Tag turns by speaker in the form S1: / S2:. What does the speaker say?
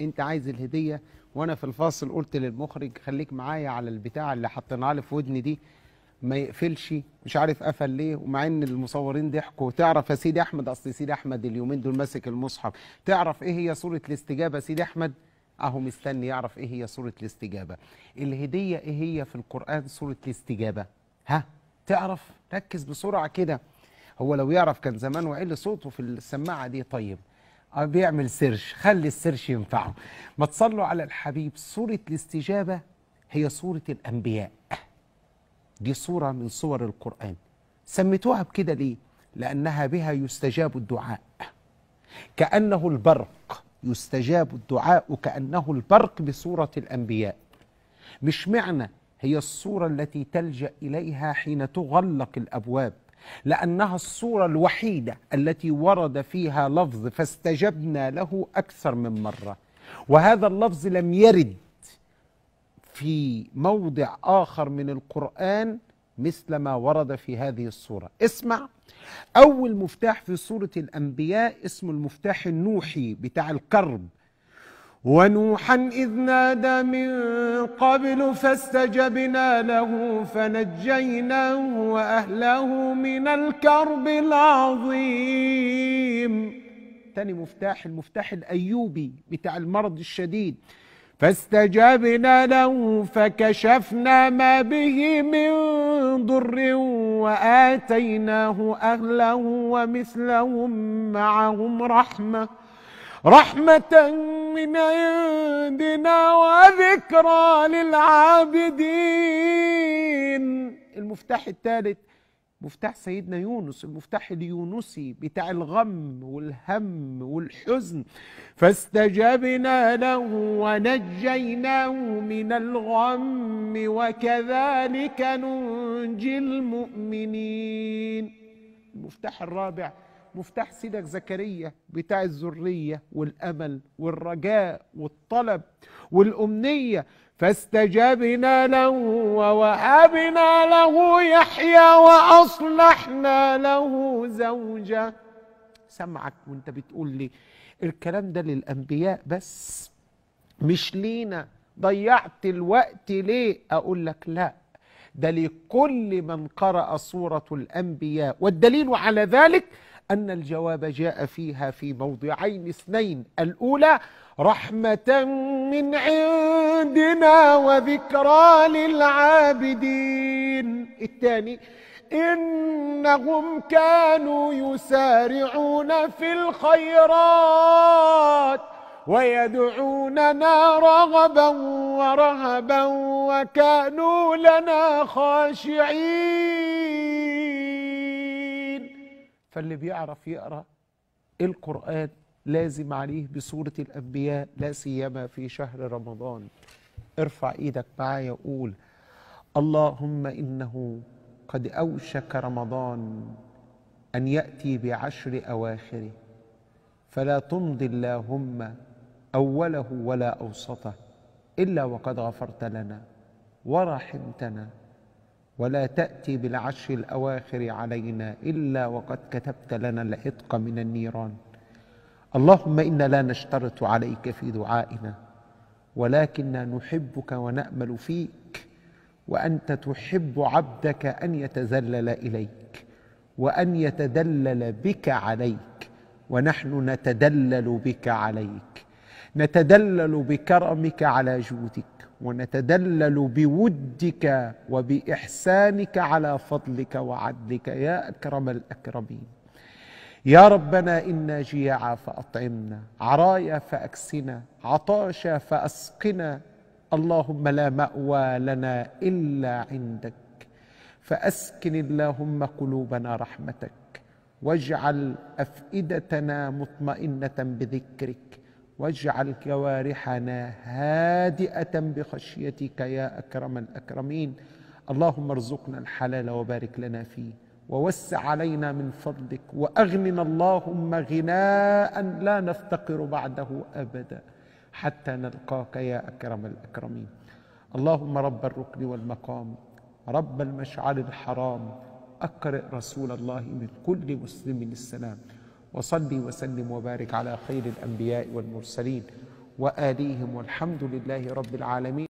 S1: انت عايز الهديه وانا في الفاصل قلت للمخرج خليك معايا على البتاع اللي حطيناها لي في ودني دي ما يقفلش مش عارف قفل ليه ومع ان المصورين ضحكوا تعرف يا سيدي احمد اصل سيدي احمد اليومين دول ماسك المصحف تعرف ايه هي صوره الاستجابه سيدي احمد اهو مستني يعرف ايه هي صوره الاستجابه الهديه ايه هي في القران صوره الاستجابه ها تعرف ركز بسرعه كده هو لو يعرف كان زمان وعلي صوته في السماعه دي طيب بيعمل سيرش خلي السيرش ينفعه ما تصلوا على الحبيب صورة الاستجابة هي صورة الأنبياء دي صورة من صور القرآن سميتوها بكده ليه؟ لأنها بها يستجاب الدعاء كأنه البرق يستجاب الدعاء كأنه البرق بصورة الأنبياء مش معنى هي الصورة التي تلجأ إليها حين تغلق الأبواب لأنها الصورة الوحيدة التي ورد فيها لفظ فاستجبنا له أكثر من مرة وهذا اللفظ لم يرد في موضع آخر من القرآن مثل ما ورد في هذه الصورة اسمع أول مفتاح في سورة الأنبياء اسمه المفتاح النوحي بتاع الكرب ونوحا إذ نادى من قبل فاستجبنا له فنجيناه وأهله من الكرب العظيم تاني مفتاح المفتاح الأيوبي بتاع المرض الشديد فاستجبنا له فكشفنا ما به من ضر وآتيناه أهله ومثلهم معهم رحمه رحمة من عندنا وذكرى للعابدين المفتاح الثالث مفتاح سيدنا يونس المفتاح اليونسي بتاع الغم والهم والحزن فاستجبنا له ونجيناه من الغم وكذلك ننجي المؤمنين المفتاح الرابع مفتاح سيدك زكريا بتاع الذرية والأمل والرجاء والطلب والأمنية فاستجبنا له ووهبنا له يحيى وأصلحنا له زوجة سمعك وانت بتقول لي الكلام ده للأنبياء بس مش لينا ضيعت الوقت ليه أقول لك لأ ده لكل من قرأ سورة الأنبياء والدليل على ذلك أن الجواب جاء فيها في موضعين اثنين الأولى رحمة من عندنا وذكرى للعابدين الثاني إنهم كانوا يسارعون في الخيرات ويدعوننا رغبا ورهبا وكانوا لنا خاشعين فاللي بيعرف يقرا القران لازم عليه بسوره الانبياء لا سيما في شهر رمضان ارفع ايدك معايا وقول اللهم انه قد اوشك رمضان ان ياتي بعشر اواخره فلا تمضي اللهم اوله ولا اوسطه الا وقد غفرت لنا ورحمتنا ولا تأتي بالعشر الأواخر علينا إلا وقد كتبت لنا العتق من النيران اللهم إنا لا نشترط عليك في دعائنا ولكننا نحبك ونأمل فيك وأنت تحب عبدك أن يتذلل إليك وأن يتدلل بك عليك ونحن نتدلل بك عليك نتدلل بكرمك على جودك ونتدلل بودك وباحسانك على فضلك وعدلك يا اكرم الاكرمين يا ربنا انا جياعا فاطعمنا عرايا فاكسنا عطاشا فاسقنا اللهم لا ماوى لنا الا عندك فاسكن اللهم قلوبنا رحمتك واجعل افئدتنا مطمئنه بذكرك واجعل جوارحنا هادئه بخشيتك يا اكرم الاكرمين اللهم ارزقنا الحلال وبارك لنا فيه ووسع علينا من فضلك واغننا اللهم غناء لا نفتقر بعده ابدا حتى نلقاك يا اكرم الاكرمين اللهم رب الركن والمقام رب المشعر الحرام اقرئ رسول الله من كل مسلم السلام وصلي وسلم وبارك على خير الأنبياء والمرسلين وآليهم والحمد لله رب العالمين